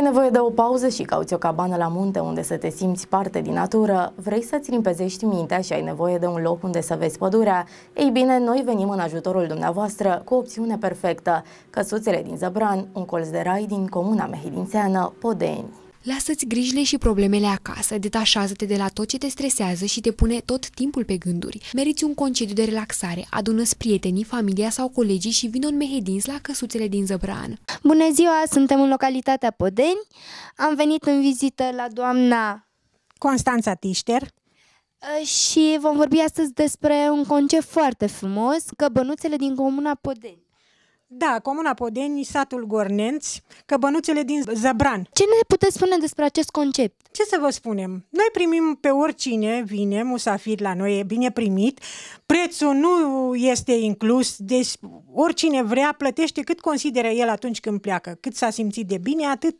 Ai nevoie de o pauză și cauți o cabană la munte unde să te simți parte din natură? Vrei să-ți limpezești mintea și ai nevoie de un loc unde să vezi pădurea? Ei bine, noi venim în ajutorul dumneavoastră cu o opțiune perfectă. Căsuțele din Zăbran, un colț de rai din comuna mehidințeană, Podeni. Lasă-ți grijile și problemele acasă, detașează-te de la tot ce te stresează și te pune tot timpul pe gânduri. Meriți un concediu de relaxare, adună-ți prietenii, familia sau colegii și vină în mehedins la căsuțele din Zăbran. Bună ziua, suntem în localitatea Podeni, Am venit în vizită la doamna Constanța Tișter și vom vorbi astăzi despre un concept foarte frumos, căbănuțele din comuna Podeni. Da, Comuna Podeni, satul Gornenți, Căbănuțele din Zăbran. Ce ne puteți spune despre acest concept? Ce să vă spunem? Noi primim pe oricine vine, musafir la noi e bine primit, prețul nu este inclus, deci oricine vrea plătește cât consideră el atunci când pleacă, cât s-a simțit de bine, atât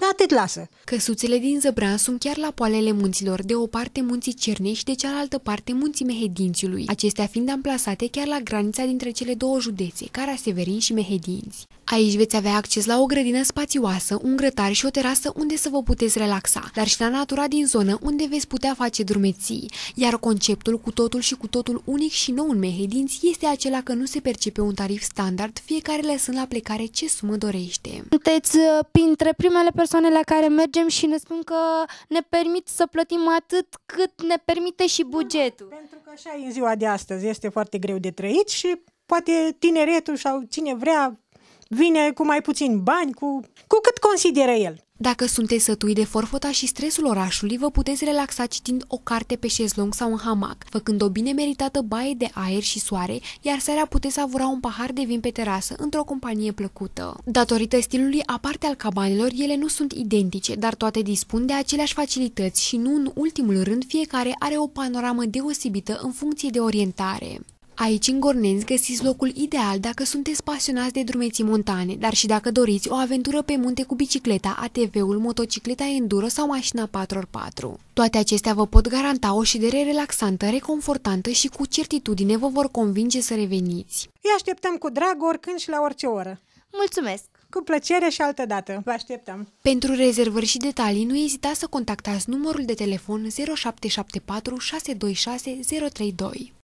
dar atât lasă. Căsuțele din Zăbran sunt chiar la poalele munților, de o parte munții Cernei și de cealaltă parte munții Mehedințiului, acestea fiind amplasate chiar la granița dintre cele două județe, Cara Severin și Mehedinți. Aici veți avea acces la o grădină spațioasă, un grătar și o terasă unde să vă puteți relaxa, dar și la natura din zonă unde veți putea face drumeții. Iar conceptul cu totul și cu totul unic și nou în Mehedinți este acela că nu se percepe un tarif standard, fiecare lăsând la plecare ce sumă dorește. Sunteți uh, printre primele persoane la care mergem și ne spun că ne permit să plătim atât cât ne permite și bugetul. Da, pentru că așa e în ziua de astăzi, este foarte greu de trăit și poate tineretul sau cine vrea vine cu mai puțin bani, cu, cu cât consideră el. Dacă sunteți sătui de forfota și stresul orașului, vă puteți relaxa citind o carte pe șezlong sau în hamac, făcând o bine meritată baie de aer și soare, iar seara puteți avura un pahar de vin pe terasă într-o companie plăcută. Datorită stilului aparte al cabanelor, ele nu sunt identice, dar toate dispun de aceleași facilități și nu în ultimul rând fiecare are o panoramă deosebită în funcție de orientare. Aici, în Gornenți, găsiți locul ideal dacă sunteți pasionați de drumeții montane, dar și dacă doriți o aventură pe munte cu bicicleta, ATV-ul, motocicleta enduro sau mașina 4x4. Toate acestea vă pot garanta o ședere relaxantă, reconfortantă și cu certitudine vă vor convinge să reveniți. Îi așteptăm cu drag oricând și la orice oră. Mulțumesc! Cu plăcere și altă dată. Vă așteptăm. Pentru rezervări și detalii, nu ezitați să contactați numărul de telefon 0774 626 032.